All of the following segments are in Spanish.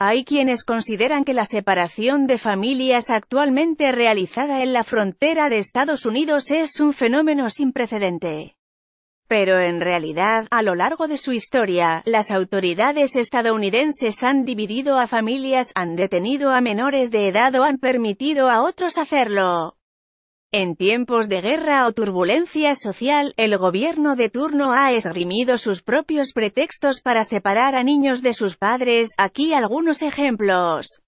Hay quienes consideran que la separación de familias actualmente realizada en la frontera de Estados Unidos es un fenómeno sin precedente. Pero en realidad, a lo largo de su historia, las autoridades estadounidenses han dividido a familias, han detenido a menores de edad o han permitido a otros hacerlo. En tiempos de guerra o turbulencia social, el gobierno de turno ha esgrimido sus propios pretextos para separar a niños de sus padres, aquí algunos ejemplos.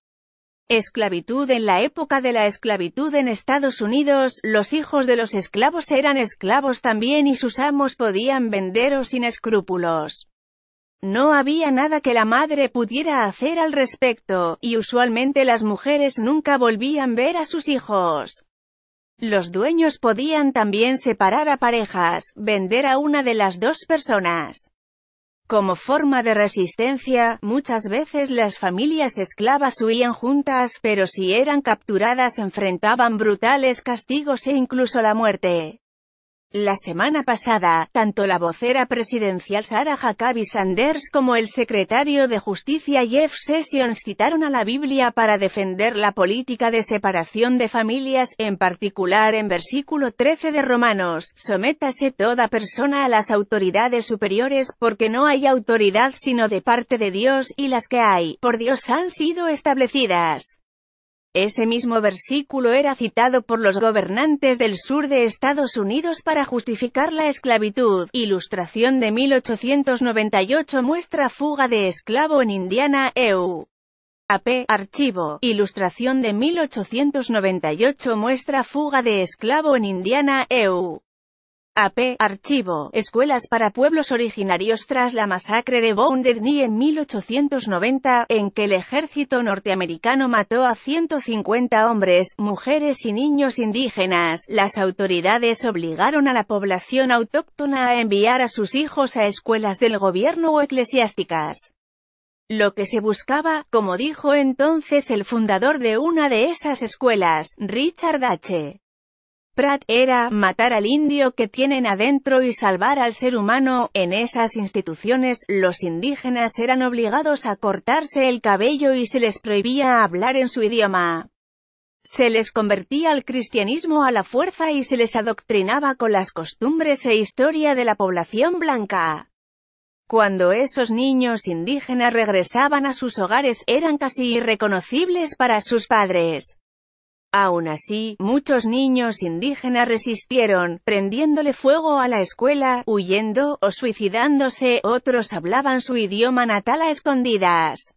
Esclavitud En la época de la esclavitud en Estados Unidos, los hijos de los esclavos eran esclavos también y sus amos podían venderos sin escrúpulos. No había nada que la madre pudiera hacer al respecto, y usualmente las mujeres nunca volvían ver a sus hijos. Los dueños podían también separar a parejas, vender a una de las dos personas. Como forma de resistencia, muchas veces las familias esclavas huían juntas, pero si eran capturadas enfrentaban brutales castigos e incluso la muerte. La semana pasada, tanto la vocera presidencial Sarah Huckabee Sanders como el secretario de Justicia Jeff Sessions citaron a la Biblia para defender la política de separación de familias, en particular en versículo 13 de Romanos, «Sométase toda persona a las autoridades superiores, porque no hay autoridad sino de parte de Dios, y las que hay, por Dios han sido establecidas». Ese mismo versículo era citado por los gobernantes del sur de Estados Unidos para justificar la esclavitud. Ilustración de 1898 muestra fuga de esclavo en Indiana, EU. AP, archivo, ilustración de 1898 muestra fuga de esclavo en Indiana, EU. AP, Archivo, Escuelas para Pueblos Originarios tras la masacre de Wounded Knee en 1890, en que el ejército norteamericano mató a 150 hombres, mujeres y niños indígenas, las autoridades obligaron a la población autóctona a enviar a sus hijos a escuelas del gobierno o eclesiásticas. Lo que se buscaba, como dijo entonces el fundador de una de esas escuelas, Richard H. Pratt era matar al indio que tienen adentro y salvar al ser humano. En esas instituciones, los indígenas eran obligados a cortarse el cabello y se les prohibía hablar en su idioma. Se les convertía al cristianismo a la fuerza y se les adoctrinaba con las costumbres e historia de la población blanca. Cuando esos niños indígenas regresaban a sus hogares eran casi irreconocibles para sus padres. Aún así, muchos niños indígenas resistieron, prendiéndole fuego a la escuela, huyendo, o suicidándose, otros hablaban su idioma natal a escondidas.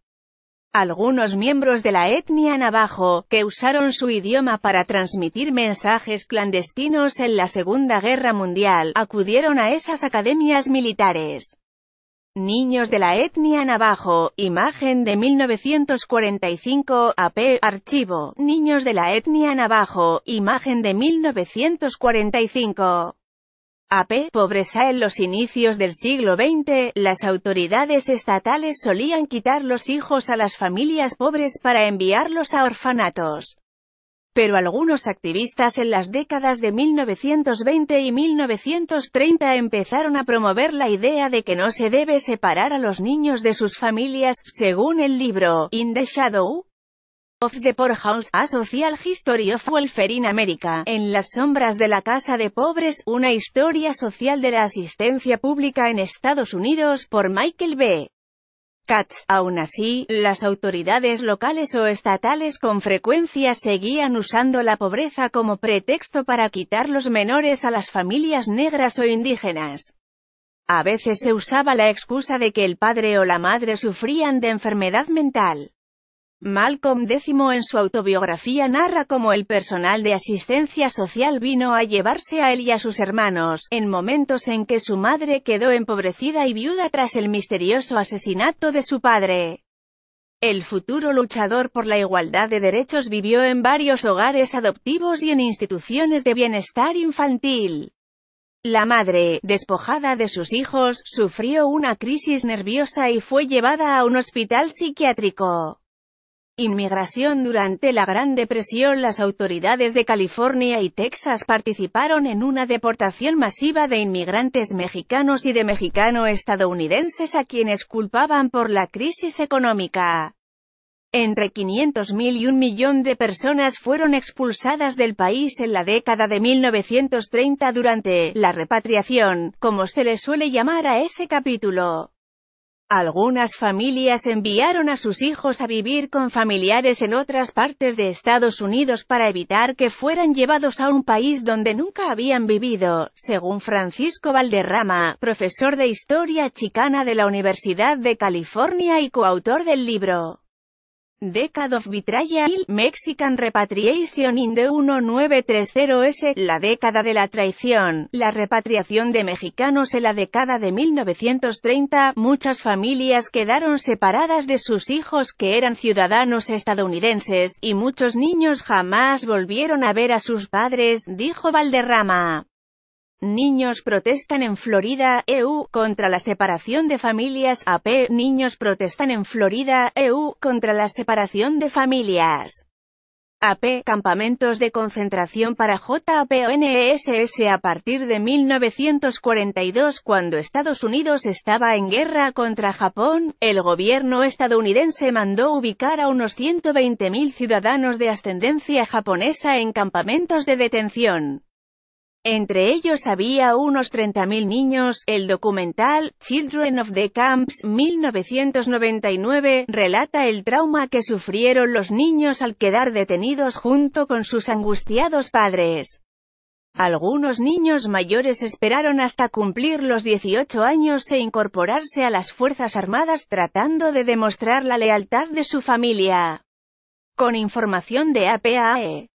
Algunos miembros de la etnia navajo, que usaron su idioma para transmitir mensajes clandestinos en la Segunda Guerra Mundial, acudieron a esas academias militares. Niños de la etnia Navajo, imagen de 1945, AP, archivo, Niños de la etnia Navajo, imagen de 1945. AP, pobreza en los inicios del siglo XX, las autoridades estatales solían quitar los hijos a las familias pobres para enviarlos a orfanatos pero algunos activistas en las décadas de 1920 y 1930 empezaron a promover la idea de que no se debe separar a los niños de sus familias, según el libro, In the Shadow of the Poorhouse: A Social History of Welfare in America, en las sombras de la casa de pobres, una historia social de la asistencia pública en Estados Unidos, por Michael B. Cats. Aún así, las autoridades locales o estatales con frecuencia seguían usando la pobreza como pretexto para quitar los menores a las familias negras o indígenas. A veces se usaba la excusa de que el padre o la madre sufrían de enfermedad mental. Malcolm X en su autobiografía narra cómo el personal de asistencia social vino a llevarse a él y a sus hermanos, en momentos en que su madre quedó empobrecida y viuda tras el misterioso asesinato de su padre. El futuro luchador por la igualdad de derechos vivió en varios hogares adoptivos y en instituciones de bienestar infantil. La madre, despojada de sus hijos, sufrió una crisis nerviosa y fue llevada a un hospital psiquiátrico. Inmigración Durante la Gran Depresión las autoridades de California y Texas participaron en una deportación masiva de inmigrantes mexicanos y de mexicano-estadounidenses a quienes culpaban por la crisis económica. Entre 500.000 y un millón de personas fueron expulsadas del país en la década de 1930 durante la repatriación, como se le suele llamar a ese capítulo. Algunas familias enviaron a sus hijos a vivir con familiares en otras partes de Estados Unidos para evitar que fueran llevados a un país donde nunca habían vivido, según Francisco Valderrama, profesor de Historia Chicana de la Universidad de California y coautor del libro Decade of Betrayal, Mexican Repatriation in the 1930s, la década de la traición, la repatriación de mexicanos en la década de 1930, muchas familias quedaron separadas de sus hijos que eran ciudadanos estadounidenses, y muchos niños jamás volvieron a ver a sus padres, dijo Valderrama. Niños protestan en Florida, EU, contra la separación de familias. AP. Niños protestan en Florida, EU, contra la separación de familias. AP. Campamentos de concentración para JAPONSS e a partir de 1942 cuando Estados Unidos estaba en guerra contra Japón, el gobierno estadounidense mandó ubicar a unos 120.000 ciudadanos de ascendencia japonesa en campamentos de detención. Entre ellos había unos 30.000 niños. El documental, Children of the Camps, 1999, relata el trauma que sufrieron los niños al quedar detenidos junto con sus angustiados padres. Algunos niños mayores esperaron hasta cumplir los 18 años e incorporarse a las Fuerzas Armadas tratando de demostrar la lealtad de su familia. Con información de APAE.